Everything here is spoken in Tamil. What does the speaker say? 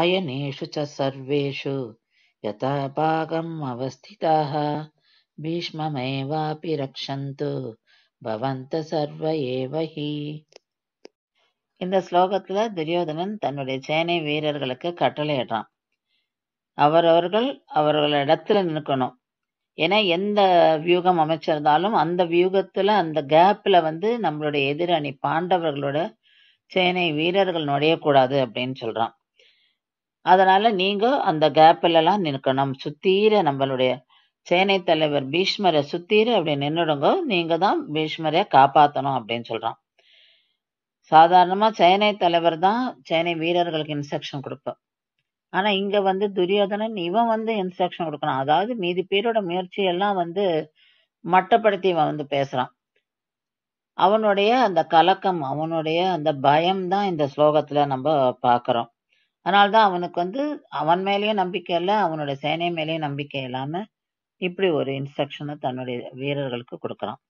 அயனேஷு च सर्वेषु यथाभागम् अवस्थिताः भीष्ममेवापि रक्षन्तु பவந்த சர்வ ஏவஹி இந்த ஸ்லோகத்துல துரியோதனன் தன்னுடைய சேனை வீரர்களுக்கு கட்டளையிடுறான் அவரவர்கள் அவர்கள் இடத்துல நிற்கணும் ஏன்னா எந்த வியூகம் அமைச்சிருந்தாலும் அந்த வியூகத்துல அந்த கேப்ல வந்து நம்மளுடைய எதிரணி பாண்டவர்களோட சேனை வீரர்கள் நுழையக்கூடாது அப்படின்னு சொல்றான் அதனால நீங்க அந்த கேப்பிலலாம் நிற்கணும் சுத்தீர நம்மளுடைய சேனை தலைவர் பீஷ்மரை சுத்தீர அப்படி நின்றுடுங்க நீங்க தான் பீஷ்மரை காப்பாற்றணும் அப்படின்னு சொல்றான் சாதாரணமா சேனை தலைவர் தான் சேனை வீரர்களுக்கு இன்ஸ்ட்ரக்ஷன் கொடுப்போம் ஆனா இங்க வந்து துரியோதனன் இவன் வந்து இன்ஸ்ட்ரக்ஷன் கொடுக்கணும் அதாவது மீதி பேரோட முயற்சியெல்லாம் வந்து மட்டப்படுத்தி இவன் வந்து பேசுறான் அவனுடைய அந்த கலக்கம் அவனுடைய அந்த பயம் தான் இந்த ஸ்லோகத்துல நம்ம பாக்குறோம் அதனால்தான் அவனுக்கு வந்து அவன் மேலேயும் நம்பிக்கை இல்லை அவனோட சேனை மேலேயும் நம்பிக்கை இல்லாமல் இப்படி ஒரு இன்ஸ்ட்ரக்ஷனை தன்னுடைய வீரர்களுக்கு கொடுக்குறான்